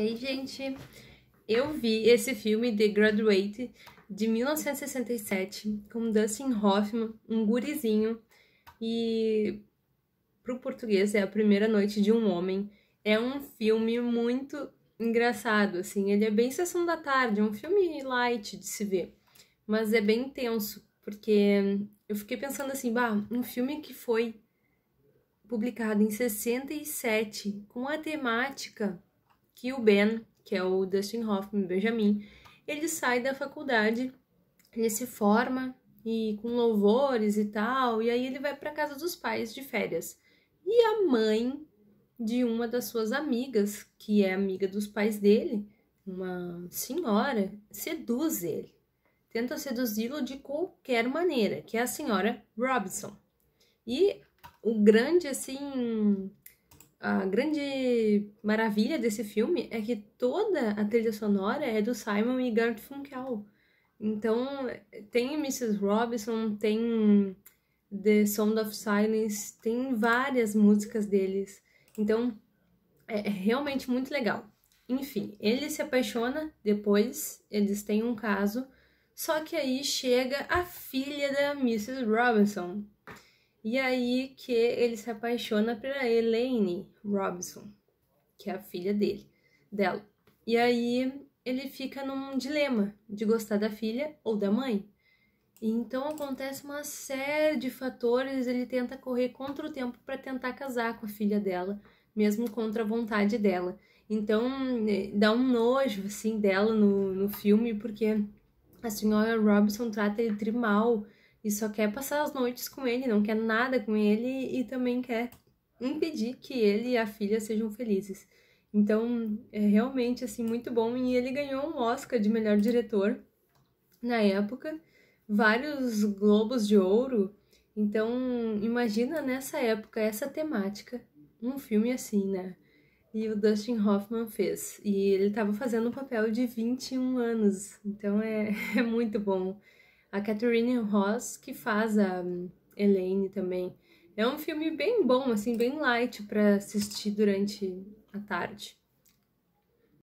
E aí, gente, eu vi esse filme The Graduate de 1967 com Dustin Hoffman, um gurizinho, e pro português é A Primeira Noite de um Homem. É um filme muito engraçado, assim, ele é bem sessão da tarde, é um filme light de se ver, mas é bem intenso, porque eu fiquei pensando assim, bah, um filme que foi publicado em 67 com a temática que o Ben, que é o Dustin Hoffman Benjamin, ele sai da faculdade, ele se forma e com louvores e tal, e aí ele vai para casa dos pais de férias. E a mãe de uma das suas amigas, que é amiga dos pais dele, uma senhora, seduz ele. Tenta seduzi-lo de qualquer maneira, que é a senhora Robinson. E o grande assim a grande maravilha desse filme é que toda a trilha sonora é do Simon e Garth Funkel. Então, tem Mrs. Robinson, tem The Sound of Silence, tem várias músicas deles. Então, é, é realmente muito legal. Enfim, ele se apaixona, depois eles têm um caso, só que aí chega a filha da Mrs. Robinson, e aí que ele se apaixona pela Elaine Robinson, que é a filha dele, dela. E aí ele fica num dilema de gostar da filha ou da mãe. Então acontece uma série de fatores, ele tenta correr contra o tempo para tentar casar com a filha dela, mesmo contra a vontade dela. Então né, dá um nojo assim dela no, no filme, porque a senhora Robinson trata ele trimal mal e só quer passar as noites com ele, não quer nada com ele e também quer impedir que ele e a filha sejam felizes. Então, é realmente assim muito bom e ele ganhou um Oscar de melhor diretor na época, vários globos de ouro. Então, imagina nessa época essa temática, um filme assim, né? E o Dustin Hoffman fez. E ele estava fazendo um papel de 21 anos. Então é, é muito bom a Catherine Ross, que faz a hum, Elaine também. É um filme bem bom, assim, bem light para assistir durante a tarde.